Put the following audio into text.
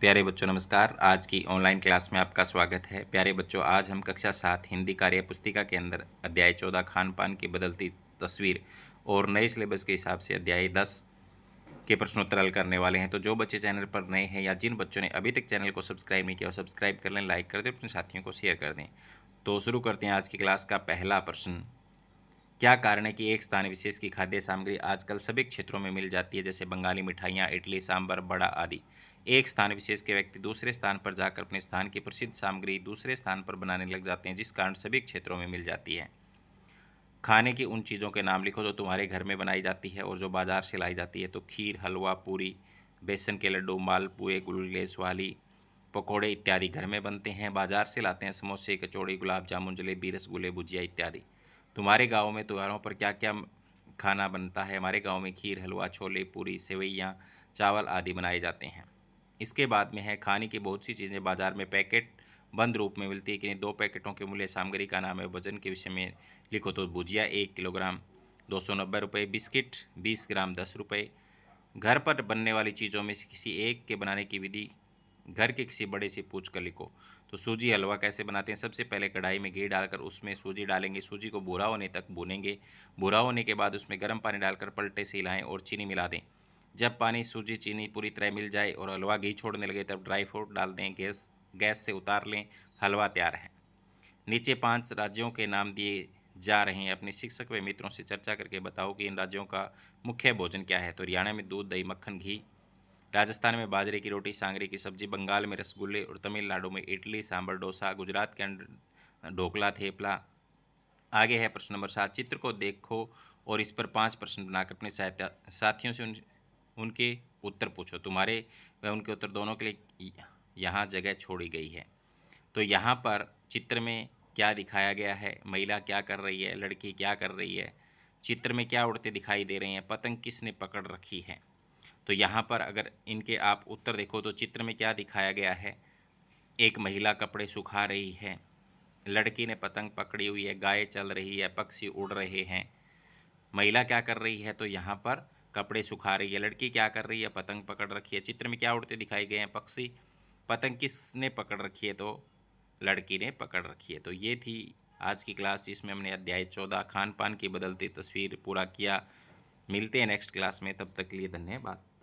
प्यारे बच्चों नमस्कार आज की ऑनलाइन क्लास में आपका स्वागत है प्यारे बच्चों आज हम कक्षा सात हिंदी कार्य पुस्तिका के अंदर अध्याय चौदह खान पान की बदलती तस्वीर और नए सिलेबस के हिसाब से अध्याय दस के प्रश्नोत्तर हल करने वाले हैं तो जो बच्चे चैनल पर नए हैं या जिन बच्चों ने अभी तक चैनल को सब्सक्राइब नहीं किया सब्सक्राइब कर लें लाइक कर दें अपने साथियों को शेयर कर दें तो शुरू करते हैं आज की क्लास का पहला प्रश्न क्या कारण है कि एक स्थान विशेष की खाद्य सामग्री आजकल सभी क्षेत्रों में मिल जाती है जैसे बंगाली मिठाइयाँ इडली सांभर बड़ा आदि एक स्थान विशेष के व्यक्ति दूसरे स्थान पर जाकर अपने स्थान की प्रसिद्ध सामग्री दूसरे स्थान पर बनाने लग जाते हैं जिस कारण सभी क्षेत्रों में मिल जाती है खाने की उन चीज़ों के नाम लिखो जो तुम्हारे घर में बनाई जाती है और जो बाजार से लाई जाती है तो खीर हलवा पूरी बेसन के लड्डू मालपुए गुलगुले स्वाली पकौड़े इत्यादि घर में बनते हैं बाजार से लाते हैं समोसे कचौड़ी गुलाब जामुन जलेबी रसगुल्ले भुजिया इत्यादि तुम्हारे गांव में त्योहारों पर क्या क्या खाना बनता है हमारे गांव में खीर हलवा छोले पूरी सेवैयाँ चावल आदि बनाए जाते हैं इसके बाद में है खाने की बहुत सी चीज़ें बाज़ार में पैकेट बंद रूप में मिलती है कि दो पैकेटों के मूल्य सामग्री का नाम है वजन के विषय में लिखो तो भुजिया एक किलोग्राम दो सौ नब्बे रुपये बिस्किट बीस ग्राम दस रुपये घर पर बनने वाली चीज़ों में से किसी एक के बनाने की विधि घर के किसी बड़े से पूछ कर लिखो तो सूजी हलवा कैसे बनाते हैं सबसे पहले कढ़ाई में घी डालकर उसमें सूजी डालेंगे सूजी को भूरा होने तक भुनेंगे भूरा होने के बाद उसमें गर्म पानी डालकर पलटे से हिलाएँ और चीनी मिला दें जब पानी सूजी चीनी पूरी तरह मिल जाए और हलवा घी छोड़ने लगे तब ड्राई फ्रूट डाल दें गैस गैस से उतार लें हलवा तैयार है नीचे पाँच राज्यों के नाम दिए जा रहे हैं अपने शिक्षक व मित्रों से चर्चा करके बताओ कि इन राज्यों का मुख्य भोजन क्या है तो हरियाणा में दूध दही मक्खन घी राजस्थान में बाजरे की रोटी सांगरे की सब्जी बंगाल में रसगुल्ले और तमिलनाडु में इडली सांभर डोसा गुजरात के अंदर ढोकला थेपला आगे है प्रश्न नंबर सात चित्र को देखो और इस पर पाँच प्रश्न बनाकर अपने साथियों से उन उनके उत्तर पूछो तुम्हारे व उनके उत्तर दोनों के लिए यहाँ जगह छोड़ी गई है तो यहाँ पर चित्र में क्या दिखाया गया है महिला क्या कर रही है लड़की क्या कर रही है चित्र में क्या उड़ते दिखाई दे रही हैं पतंग किसने पकड़ रखी है तो यहाँ पर अगर इनके आप उत्तर देखो तो चित्र में क्या दिखाया गया है एक महिला कपड़े सुखा रही है लड़की ने पतंग पकड़ी हुई है गाय चल रही है पक्षी उड़ रहे हैं महिला क्या कर रही है तो यहाँ पर कपड़े सुखा रही है लड़की क्या कर रही है पतंग पकड़ रखी है चित्र में क्या उड़ते दिखाई गए हैं पक्षी पतंग किसने पकड़ रखी है तो लड़की ने पकड़ रखी है तो ये थी आज की क्लास जिसमें हमने अध्याय चौदह खान पान की बदलती तस्वीर पूरा किया मिलते हैं नेक्स्ट क्लास में तब तक के लिए धन्यवाद